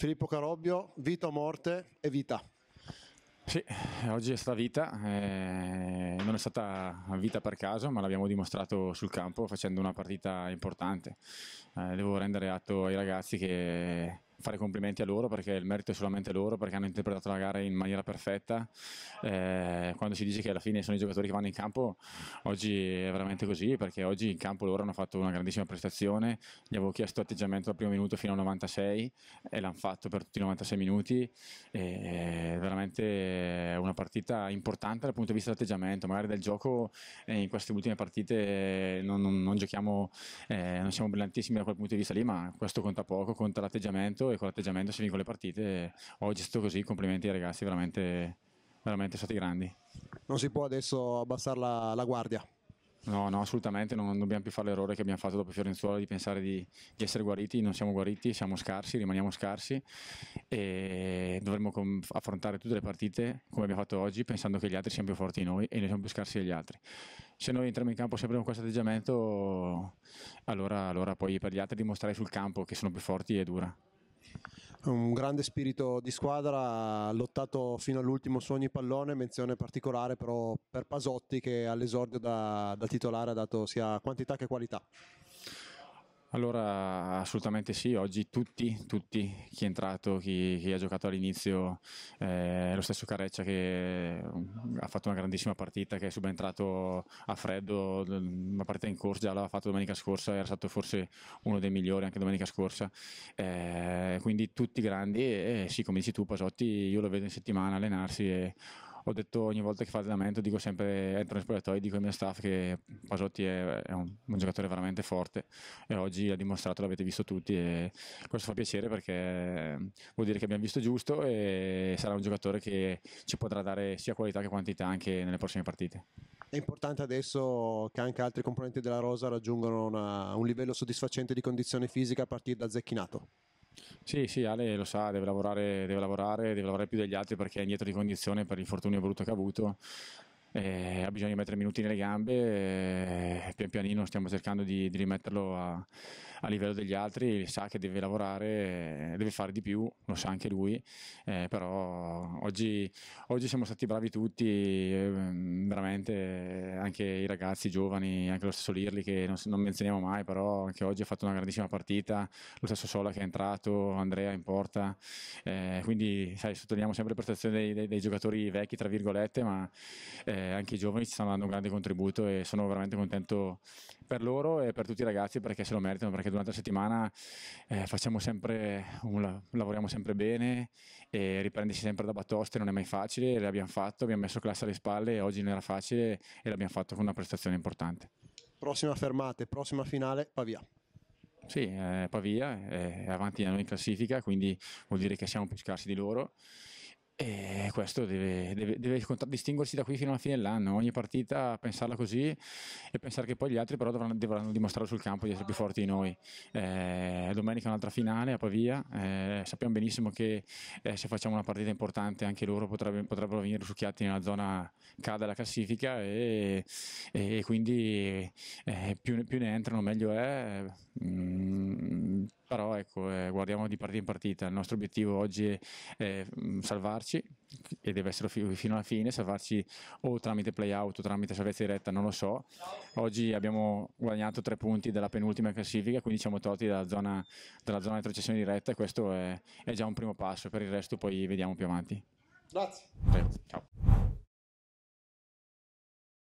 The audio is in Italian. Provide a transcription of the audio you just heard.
Filippo Carobbio, vita o morte e vita. Sì, oggi è stata vita, eh, non è stata vita per caso, ma l'abbiamo dimostrato sul campo facendo una partita importante. Eh, devo rendere atto ai ragazzi che fare complimenti a loro perché il merito è solamente loro perché hanno interpretato la gara in maniera perfetta. Eh, quando si dice che alla fine sono i giocatori che vanno in campo, oggi è veramente così perché oggi in campo loro hanno fatto una grandissima prestazione, gli avevo chiesto atteggiamento dal primo minuto fino al 96 e l'hanno fatto per tutti i 96 minuti. È veramente una partita importante dal punto di vista dell'atteggiamento, magari del gioco in queste ultime partite non, non, non giochiamo, eh, non siamo brillantissimi da quel punto di vista lì, ma questo conta poco, conta l'atteggiamento e con l'atteggiamento si vincono le partite. Oggi è stato così, complimenti ai ragazzi, veramente, veramente stati grandi. Non si può adesso abbassare la, la guardia. No, no, assolutamente non dobbiamo più fare l'errore che abbiamo fatto dopo Fiorenzuola di pensare di, di, essere guariti, non siamo guariti, siamo scarsi, rimaniamo scarsi e dovremmo affrontare tutte le partite come abbiamo fatto oggi pensando che gli altri siano più forti di noi e noi siamo più scarsi degli altri. Se noi entriamo in campo sempre con questo atteggiamento allora, allora poi per gli altri dimostrare sul campo che sono più forti è dura un grande spirito di squadra, ha lottato fino all'ultimo su ogni pallone, menzione particolare però per Pasotti che all'esordio da, da titolare ha dato sia quantità che qualità. Allora assolutamente sì, oggi tutti, tutti chi è entrato, chi, chi ha giocato all'inizio, eh, lo stesso Careccia che mm, ha fatto una grandissima partita, che è subentrato a freddo, mm, una partita in corsa, già l'aveva fatto domenica scorsa, era stato forse uno dei migliori anche domenica scorsa, eh, quindi tutti grandi e, e sì, come dici tu Pasotti, io lo vedo in settimana allenarsi e ho detto ogni volta che fa allenamento, dico sempre entro nei spogliatoi, dico ai miei staff che Pasotti è, è un, un, giocatore veramente forte e oggi ha dimostrato, l'avete visto tutti e questo fa piacere perché ehm, vuol dire che abbiamo visto giusto e sarà un giocatore che ci potrà dare sia qualità che quantità anche nelle prossime partite. È importante adesso che anche altri componenti della rosa raggiungano una, un livello soddisfacente di condizione fisica a partire da Zecchinato. Sì, sì, Ale lo sa, deve lavorare, deve lavorare, deve lavorare più degli altri perché è indietro di condizione per l'infortunio brutto che ha avuto. Eh, ha bisogno di mettere minuti nelle gambe e pian pianino stiamo cercando di, di rimetterlo a a livello degli altri, sa che deve lavorare, deve fare di più, lo sa anche lui, eh, però oggi, oggi, siamo stati bravi tutti, ehm, veramente anche i ragazzi i giovani, anche lo stesso Lirli che non, non, menzioniamo mai, però anche oggi ha fatto una grandissima partita, lo stesso Sola che è entrato, Andrea in porta, eh, quindi sai, sottolineiamo sempre la prestazione dei, dei, dei, giocatori vecchi, tra virgolette, ma eh, anche i giovani ci stanno dando un grande contributo e sono veramente contento per loro e per tutti i ragazzi perché se lo meritano, perché durante la settimana eh, sempre un, lavoriamo sempre bene e riprendersi sempre da batoste non è mai facile, l'abbiamo fatto, abbiamo messo classe alle spalle, oggi non era facile e l'abbiamo fatto con una prestazione importante. Prossima fermata, prossima finale, Pavia. Sì, eh, Pavia è eh, avanti da noi in classifica, quindi vuol dire che siamo più scarsi di loro e questo deve, deve, deve, distinguersi da qui fino alla fine dell'anno. Ogni partita pensarla così e pensare che poi gli altri però dovranno, dovranno dimostrare sul campo di essere più forti di noi. Eh, domenica un'altra finale a Pavia. Eh, sappiamo benissimo che eh, se facciamo una partita importante anche loro potrebbe, potrebbero venire succhiati nella zona K della classifica e, e quindi eh, più, più, ne entrano meglio è. Mm, però ecco, eh, guardiamo di partita in partita, il nostro obiettivo oggi è, è mm, salvarci e deve essere fi fino alla fine, salvarci o tramite play out o tramite salvezza diretta, non lo so, oggi abbiamo guadagnato tre punti dalla penultima classifica, quindi siamo tolti dalla zona, dalla zona retrocessione diretta e questo è, è già un primo passo, per il resto poi vediamo più avanti. Grazie. Ciao.